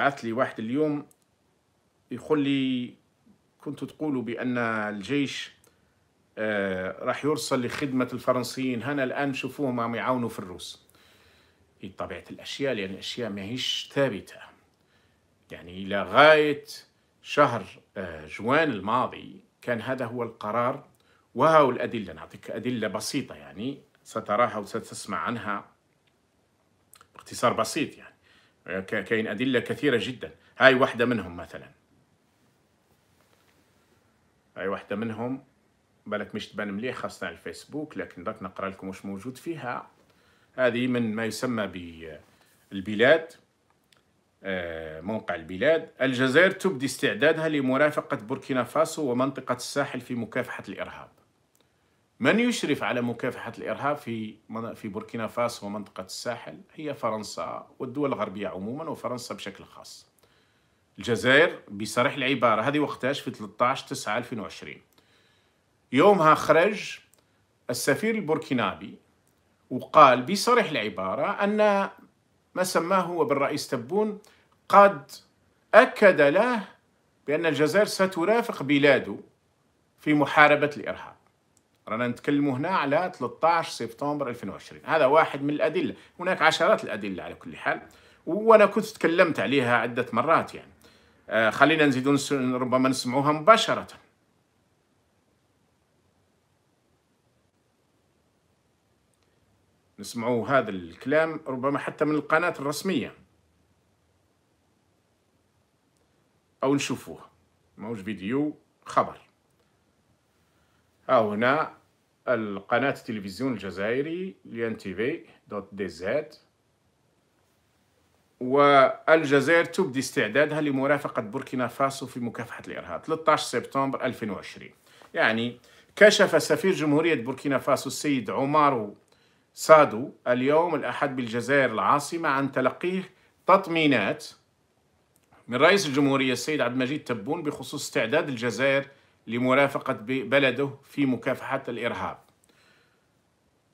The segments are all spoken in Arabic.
بعث لي واحد اليوم يقول لي كنت تقولوا بأن الجيش آه، راح يرسل لخدمة الفرنسيين هنا الآن شوفوهم عم يعاونوا في الروس بطبيعة الأشياء لأن الأشياء ماهيش ثابتة يعني إلى غاية شهر آه، جوان الماضي كان هذا هو القرار وهو الأدلة نعطيك أدلة بسيطة يعني ستراها وستسمع عنها باختصار بسيط يعني كاين أدلة كثيرة جدا هاي واحدة منهم مثلا هاي واحدة منهم بالك مش تبان مليح خاصة على الفيسبوك لكن درك نقرأ لكم وش موجود فيها هذه من ما يسمى بالبلاد آه، موقع البلاد الجزائر تبدي استعدادها لمرافقة بوركينا فاسو ومنطقة الساحل في مكافحة الإرهاب من يشرف على مكافحة الإرهاب في في بوركينا فاسو ومنطقة الساحل هي فرنسا والدول الغربية عموما وفرنسا بشكل خاص الجزائر بصريح العبارة هذه وقتاش في 13 9 2020 يومها خرج السفير البوركينابي وقال بصريح العبارة أن ما سماه هو بالرئيس تبون قد أكد له بأن الجزائر سترافق بلاده في محاربة الإرهاب رانا نتكلموا هنا على 13 سبتمبر 2020 هذا واحد من الادله هناك عشرات الادله على كل حال وانا كنت تكلمت عليها عده مرات يعني آه خلينا نزيد نس... ربما نسمعوها مباشره نسمعوا هذا الكلام ربما حتى من القناة الرسمية أو نشوفوه موج فيديو خبر هنا القناة التلفزيون الجزائري لين تي في دوت دي زاد والجزائر تبدي استعدادها لمرافقة بوركينا فاسو في مكافحة الإرهاب 13 سبتمبر 2020 يعني كشف سفير جمهورية بوركينا فاسو السيد عمارو سادو اليوم الأحد بالجزائر العاصمة عن تلقيه تطمينات من رئيس الجمهورية السيد عبد المجيد تبون بخصوص استعداد الجزائر لمرافقة بلده في مكافحة الإرهاب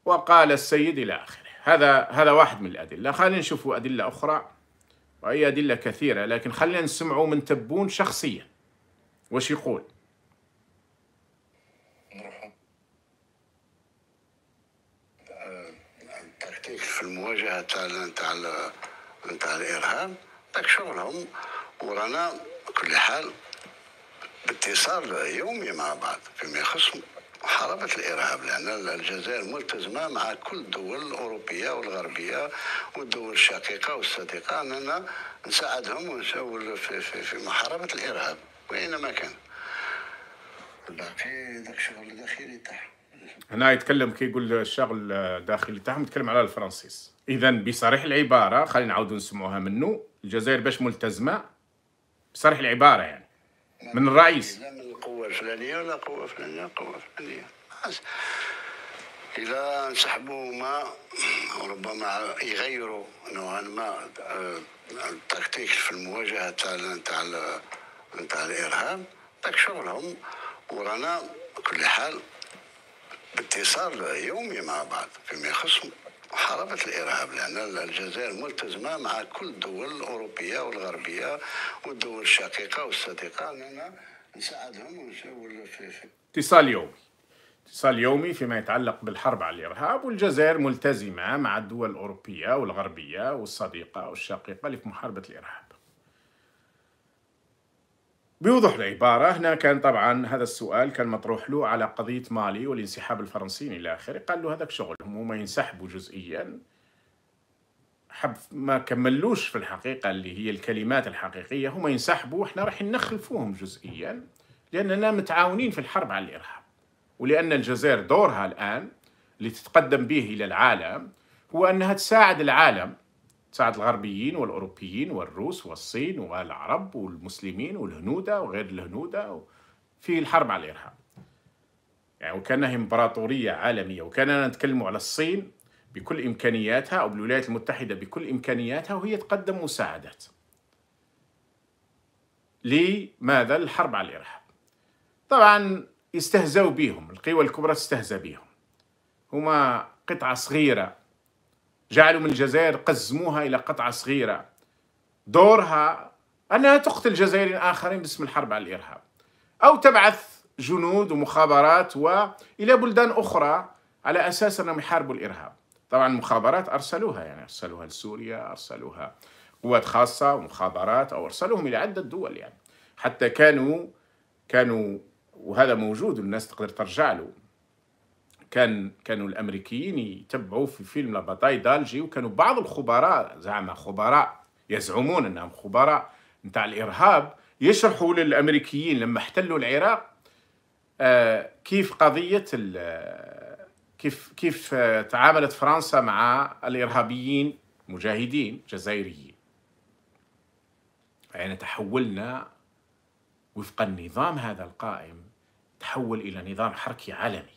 وقال السيد إلى آخره هذا هذا واحد من الأدلة خلينا نشوف أدلة أخرى وهي أدلة كثيرة لكن خلينا نسمعوا من تبون شخصيا وش يقول آه، في المواجهة تاع تاع تاع الإرهاب داك شغلهم ورانا كل حال باتصال يومي مع بعض فيما يخص محاربة الإرهاب لأن الجزائر ملتزمة مع كل الدول الأوروبية والغربية والدول الشقيقة والصديقة أننا نساعدهم ونساول في, في, في محاربة الإرهاب وأينما كان الباقي داك الشغل الداخلي تاعهم هنا يتكلم كي يقول الشغل الداخلي تاعهم يتكلم على الفرنسيس اذا بصريح العباره خلينا نعاودوا نسمعوها منه الجزائر باش ملتزمه بصريح العباره يعني من الرئيس لا من القوه الفلانيه ولا قوه فلانيه قوه فلانيه إذا انسحبوا ما وربما يغيروا نوعا ما آه، التكتيك في المواجهة تاع تاع تاع الإرهاب ذاك شغلهم ورانا كل حال باتصال يومي مع بعض فيما يخصهم محاربة الإرهاب لأن الجزائر ملتزمة مع كل الدول الأوروبية والغربية والدول الشقيقة والصديقة أننا نساعدهم اتصال يومي اتصال يومي فيما يتعلق بالحرب على الإرهاب والجزائر ملتزمة مع الدول الأوروبية والغربية والصديقة والشقيقة لمحاربة الإرهاب بيوضح العبارة هنا كان طبعا هذا السؤال كان مطروح له على قضية مالي والانسحاب الفرنسي إلى آخره قال له هذاك شغلهم هما ينسحبوا جزئيا حب ما كملوش في الحقيقة اللي هي الكلمات الحقيقية هما ينسحبوا وإحنا راح نخلفوهم جزئيا لأننا متعاونين في الحرب على الإرهاب ولأن الجزائر دورها الآن اللي تتقدم به إلى العالم هو أنها تساعد العالم ساعد الغربيين والأوروبيين والروس والصين والعرب والمسلمين والهنودة وغير الهنودة في الحرب على الإرهاب يعني وكانها إمبراطورية عالمية وكاننا نتكلم على الصين بكل إمكانياتها أو بالولايات المتحدة بكل إمكانياتها وهي تقدم مساعدات لماذا الحرب على الإرهاب طبعا يستهزأوا بهم القوى الكبرى تستهزأ بهم هما قطعة صغيرة جعلوا من الجزائر قزموها إلى قطعة صغيرة دورها أنها تقتل جزائريين آخرين باسم الحرب على الإرهاب أو تبعث جنود ومخابرات وإلى بلدان أخرى على أساس أنهم يحاربوا الإرهاب طبعا المخابرات أرسلوها يعني أرسلوها لسوريا أرسلوها قوات خاصة ومخابرات أو أرسلوهم إلى عدة دول يعني حتى كانوا كانوا وهذا موجود والناس تقدر ترجع له كان كانوا الامريكيين يتبعوا في فيلم لا باتاي دالجي وكانوا بعض الخبراء زعما خبراء يزعمون انهم خبراء نتاع الارهاب يشرحوا للامريكيين لما احتلوا العراق آه، كيف قضيه آه، كيف كيف آه، تعاملت فرنسا مع الارهابيين مجاهدين جزائريين يعني تحولنا وفق النظام هذا القائم تحول الى نظام حركي عالمي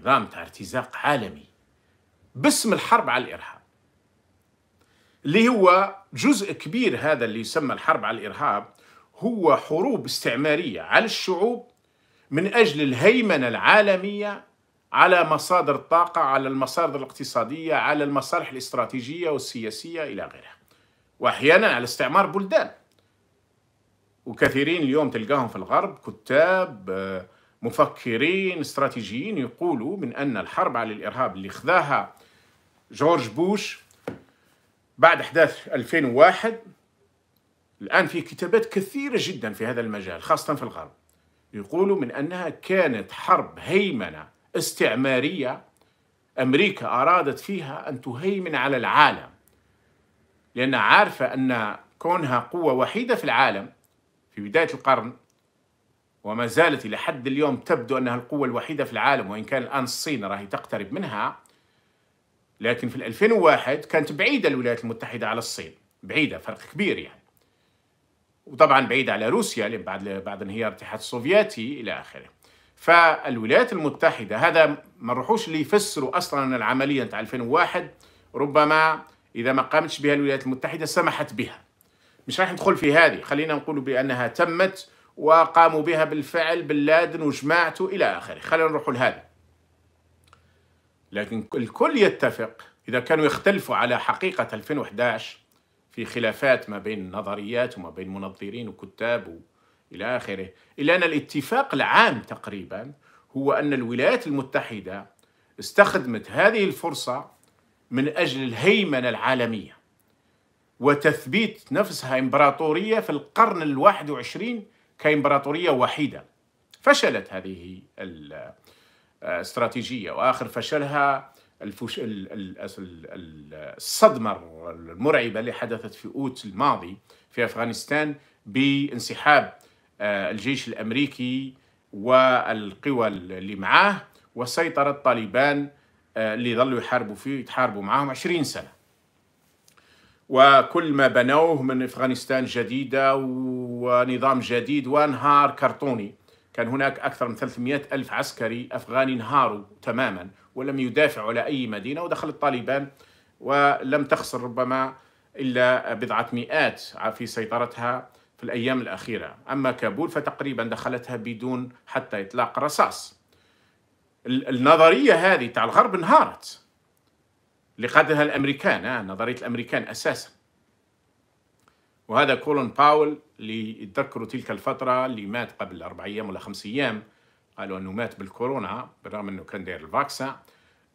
نظام تاع ارتزاق عالمي باسم الحرب على الإرهاب اللي هو جزء كبير هذا اللي يسمى الحرب على الإرهاب هو حروب استعمارية على الشعوب من أجل الهيمنة العالمية على مصادر الطاقة على المصادر الاقتصادية على المصالح الاستراتيجية والسياسية إلى غيرها وأحيانا على استعمار بلدان وكثيرين اليوم تلقاهم في الغرب كتاب آه، مفكرين استراتيجيين يقولوا من أن الحرب على الإرهاب اللي خذاها جورج بوش بعد أحداث 2001 الآن في كتابات كثيرة جدا في هذا المجال خاصة في الغرب يقولوا من أنها كانت حرب هيمنة استعمارية أمريكا أرادت فيها أن تهيمن على العالم لأنها عارفة أن كونها قوة وحيدة في العالم في بداية القرن وما زالت إلى حد اليوم تبدو أنها القوة الوحيدة في العالم وإن كان الآن الصين راهي تقترب منها لكن في 2001 كانت بعيدة الولايات المتحدة على الصين بعيدة فرق كبير يعني وطبعا بعيدة على روسيا لأن بعد بعد انهيار الاتحاد السوفيتي إلى آخره فالولايات المتحدة هذا ما نروحوش ليفسروا أصلا العملية نتاع 2001 ربما إذا ما قامتش بها الولايات المتحدة سمحت بها مش راح ندخل في هذه خلينا نقول بأنها تمت وقاموا بها بالفعل بن لادن وجماعته إلى آخره خلينا نروح لهذا لكن الكل يتفق إذا كانوا يختلفوا على حقيقة 2011 في خلافات ما بين النظريات وما بين منظرين وكتاب إلى آخره إلا أن الاتفاق العام تقريبا هو أن الولايات المتحدة استخدمت هذه الفرصة من أجل الهيمنة العالمية وتثبيت نفسها إمبراطورية في القرن الواحد وعشرين كإمبراطورية وحيدة فشلت هذه الاستراتيجية وآخر فشلها الفش... الصدمة المرعبة اللي حدثت في أوت الماضي في أفغانستان بانسحاب آه، الجيش الأمريكي والقوى اللي معاه وسيطرة طالبان آه، اللي ظلوا يحاربوا فيه يتحاربوا معاهم 20 سنة وكل ما بنوه من افغانستان جديده ونظام جديد وانهار كرتوني كان هناك اكثر من 300 الف عسكري افغاني انهاروا تماما ولم يدافعوا على اي مدينه ودخلت طالبان ولم تخسر ربما الا بضعه مئات في سيطرتها في الايام الاخيره اما كابول فتقريبا دخلتها بدون حتى اطلاق رصاص النظريه هذه تاع الغرب انهارت اللي قادها الامريكان آه، نظريه الامريكان اساسا وهذا كولون باول اللي يتذكروا تلك الفتره اللي مات قبل اربع ايام ولا خمس ايام قالوا انه مات بالكورونا بالرغم انه كان داير الفاكسا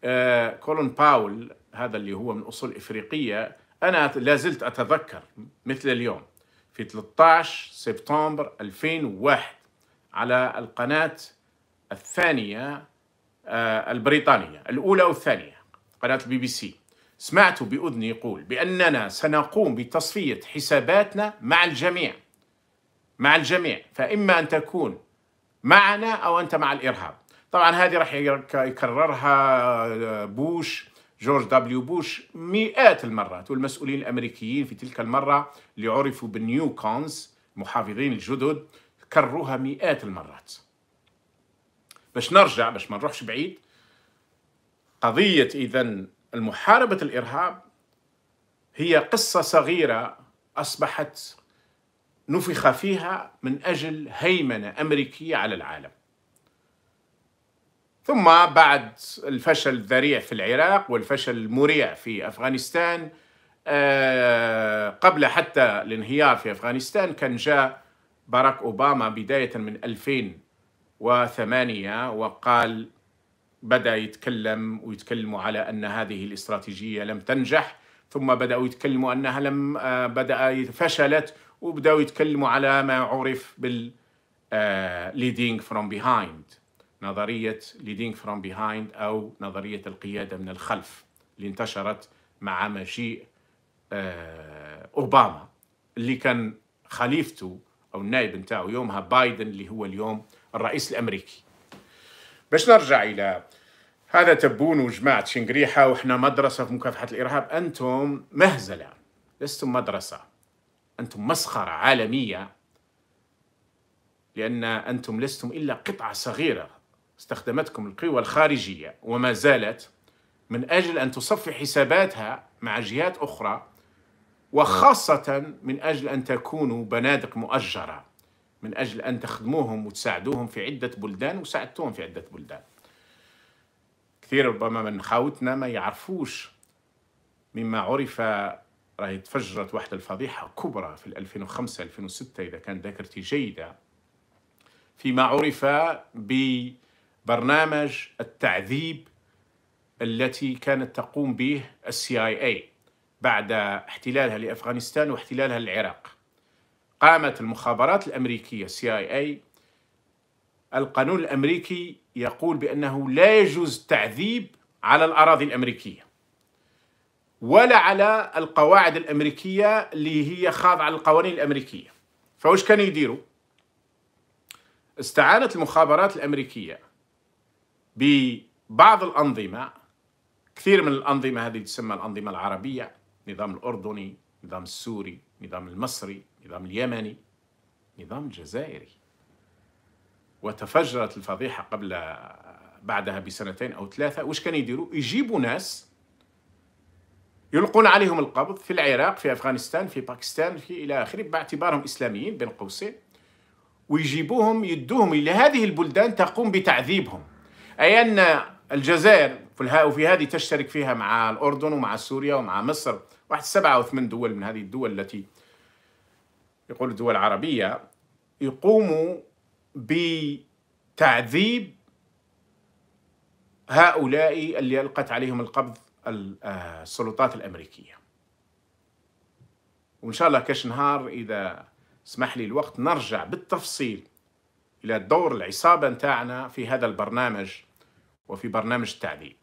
آه كولون باول هذا اللي هو من اصول افريقيه انا لا زلت اتذكر مثل اليوم في 13 سبتمبر 2001 على القناه الثانيه آه، البريطانيه الاولى والثانيه قناة البي بي سي سمعت بأذني يقول بأننا سنقوم بتصفية حساباتنا مع الجميع مع الجميع فإما أن تكون معنا أو أنت مع الإرهاب طبعا هذه راح يكررها آه، بوش جورج دبليو بوش مئات المرات والمسؤولين الأمريكيين في تلك المرة اللي عرفوا بالنيو كونز محافظين الجدد كرروها مئات المرات باش نرجع باش ما نروحش بعيد قضية إذا محاربة الإرهاب هي قصة صغيرة أصبحت نفخ فيها من أجل هيمنة أمريكية على العالم ثم بعد الفشل الذريع في العراق والفشل المريع في أفغانستان آه، قبل حتى الانهيار في أفغانستان كان جاء باراك أوباما بداية من 2008 وقال بدا يتكلم ويتكلموا على ان هذه الاستراتيجيه لم تنجح ثم بداوا يتكلموا انها لم آه، بدا فشلت وبداوا يتكلموا على ما عرف بال آه، leading from behind نظريه leading from behind او نظريه القياده من الخلف اللي انتشرت مع مجيء آه، اوباما اللي كان خليفته او النائب نتاعو يومها بايدن اللي هو اليوم الرئيس الامريكي باش نرجع الى هذا تبون وجماعة شنقريحة وإحنا مدرسة في مكافحة الإرهاب أنتم مهزلة لستم مدرسة أنتم مسخرة عالمية لأن أنتم لستم إلا قطعة صغيرة استخدمتكم القوى الخارجية وما زالت من أجل أن تصفي حساباتها مع جهات أخرى وخاصة من أجل أن تكونوا بنادق مؤجرة من أجل أن تخدموهم وتساعدوهم في عدة بلدان وساعدتوهم في عدة بلدان كثير ربما من خاوتنا ما يعرفوش مما عرف راهي تفجرت واحدة الفضيحة كبرى في 2005 2006 إذا كان ذاكرتي جيدة فيما عرف ببرنامج التعذيب التي كانت تقوم به السي اي اي بعد احتلالها لافغانستان واحتلالها للعراق قامت المخابرات الأمريكية CIA القانون الأمريكي يقول بأنه لا يجوز التعذيب على الأراضي الأمريكية ولا على القواعد الأمريكية اللي هي خاضعة للقوانين الأمريكية فوش كانوا يديروا استعانت المخابرات الأمريكية ببعض الأنظمة كثير من الأنظمة هذه تسمى الأنظمة العربية النظام الأردني النظام السوري النظام المصري النظام اليمني النظام الجزائري وتفجرت الفضيحة قبل بعدها بسنتين أو ثلاثة وش كان يديروا يجيبوا ناس يلقون عليهم القبض في العراق في أفغانستان في باكستان في إلى آخره باعتبارهم إسلاميين بين قوسين ويجيبوهم يدوهم إلى هذه البلدان تقوم بتعذيبهم أي أن الجزائر في وفي هذه تشترك فيها مع الأردن ومع سوريا ومع مصر واحد سبعة أو ثمان دول من هذه الدول التي يقول الدول العربية يقوموا بتعذيب هؤلاء اللي ألقت عليهم القبض آه، السلطات الأمريكية وإن شاء الله كاش نهار إذا سمح لي الوقت نرجع بالتفصيل إلى دور العصابة نتاعنا في هذا البرنامج وفي برنامج التعذيب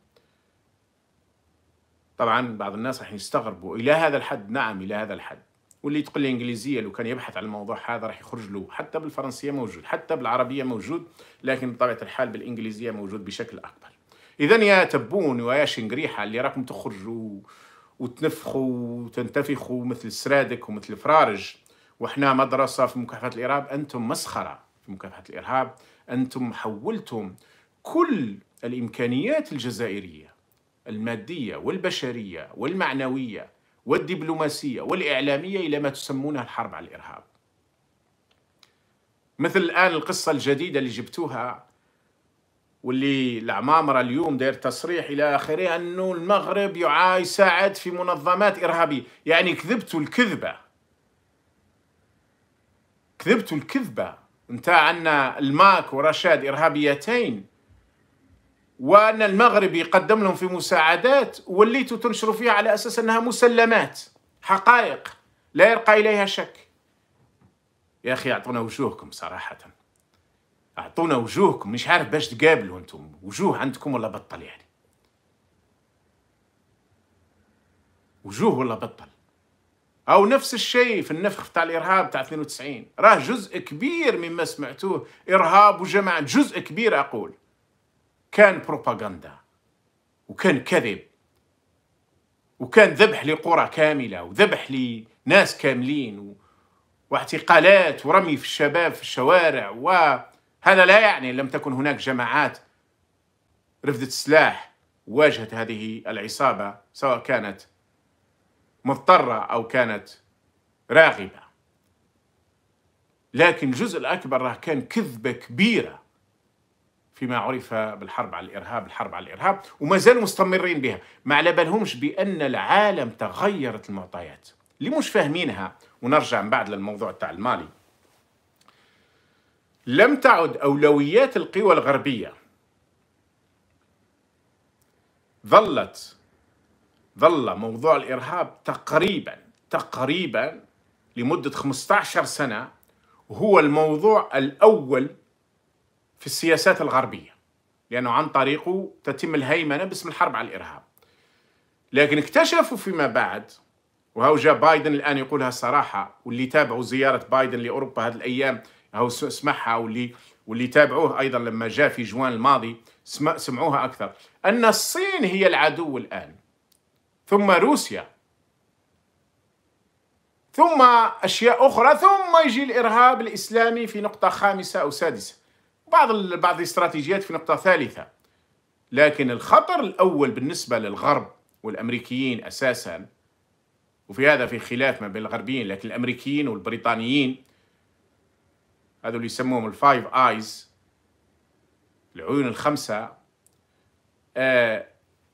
طبعا بعض الناس راح يستغربوا الى هذا الحد نعم الى هذا الحد واللي يتقن الانجليزيه لو كان يبحث عن الموضوع هذا راح يخرج له حتى بالفرنسيه موجود حتى بالعربيه موجود لكن بطبيعه الحال بالانجليزيه موجود بشكل اكبر اذا يا تبون ويا شنقريحه اللي راكم تخرجوا وتنفخوا وتنتفخوا مثل سرادك ومثل فرارج واحنا مدرسه في مكافحه الارهاب انتم مسخره في مكافحه الارهاب انتم حولتم كل الامكانيات الجزائريه المادية والبشرية والمعنوية والدبلوماسية والإعلامية إلى ما تسمونها الحرب على الإرهاب مثل الآن القصة الجديدة اللي جبتوها واللي العمامرة اليوم داير تصريح إلى آخره أنه المغرب يساعد في منظمات إرهابية يعني كذبتوا الكذبة كذبتوا الكذبة انت عندنا الماك ورشاد إرهابيتين وأن المغرب يقدم لهم في مساعدات وليتوا تنشروا فيها على أساس أنها مسلمات حقائق لا يرقى إليها شك يا أخي أعطونا وجوهكم صراحة أعطونا وجوهكم مش عارف باش تقابلوا أنتم وجوه عندكم ولا بطل يعني وجوه ولا بطل أو نفس الشيء في النفخ بتاع الإرهاب بتاع 92 راه جزء كبير مما سمعتوه إرهاب وجماعة جزء كبير أقول كان بروباغندا وكان كذب وكان ذبح لقرى كاملة وذبح لناس كاملين واعتقالات ورمي في الشباب في الشوارع وهذا لا يعني لم تكن هناك جماعات رفدت السلاح واجهت هذه العصابة سواء كانت مضطرة أو كانت راغبة لكن الجزء الأكبر راه كان كذبة كبيرة فيما عرف بالحرب على الارهاب، الحرب على الارهاب وما زالوا مستمرين بها، ما على بالهمش بان العالم تغيرت المعطيات، اللي مش فاهمينها ونرجع من بعد للموضوع تاع المالي. لم تعد اولويات القوى الغربيه ظلت ظل موضوع الارهاب تقريبا تقريبا لمده 15 سنه هو الموضوع الاول في السياسات الغربية لأنه عن طريقه تتم الهيمنة باسم الحرب على الإرهاب لكن اكتشفوا فيما بعد وهو جاء بايدن الآن يقولها صراحة واللي تابعوا زيارة بايدن لأوروبا هذه الأيام هو سمعها واللي واللي تابعوه أيضا لما جاء في جوان الماضي سمعوها أكثر أن الصين هي العدو الآن ثم روسيا ثم أشياء أخرى ثم يجي الإرهاب الإسلامي في نقطة خامسة أو سادسة بعض بعض الاستراتيجيات في نقطه ثالثه لكن الخطر الاول بالنسبه للغرب والامريكيين اساسا وفي هذا في خلاف ما بين الغربيين لكن الامريكيين والبريطانيين هذول اللي يسموهم الفايف ايز العيون الخمسه آه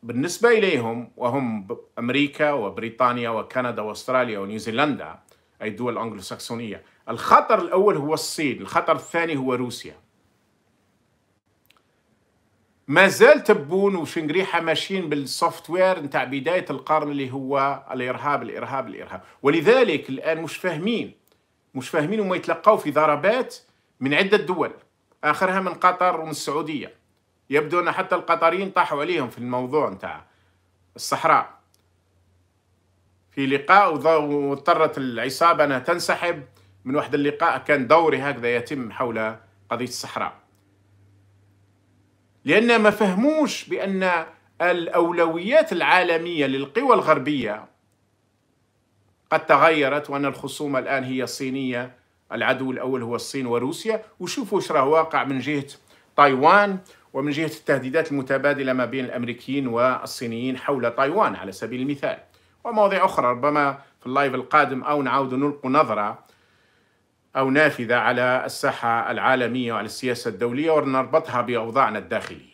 بالنسبه اليهم وهم امريكا وبريطانيا وكندا واستراليا ونيوزيلندا اي الدول الانجلوساكسونيه الخطر الاول هو الصين الخطر الثاني هو روسيا ما زال تبون وشنقريحه ماشيين بالسوفت وير نتاع بدايه القرن اللي هو الارهاب الارهاب الارهاب ولذلك الان مش فاهمين مش فاهمين وما يتلقوا في ضربات من عده دول اخرها من قطر ومن السعوديه يبدو ان حتى القطريين طاحوا عليهم في الموضوع نتاع الصحراء في لقاء واضطرت العصابه انها تنسحب من واحد اللقاء كان دوري هكذا يتم حول قضيه الصحراء لأن ما فهموش بأن الأولويات العالمية للقوى الغربية قد تغيرت وأن الخصومة الآن هي الصينية العدو الأول هو الصين وروسيا وشوفوا ايش راه واقع من جهة تايوان ومن جهة التهديدات المتبادلة ما بين الأمريكيين والصينيين حول تايوان على سبيل المثال ومواضيع أخرى ربما في اللايف القادم أو نعود نلقوا نظرة أو نافذة على الساحة العالمية وعلى السياسة الدولية ونربطها بأوضاعنا الداخلية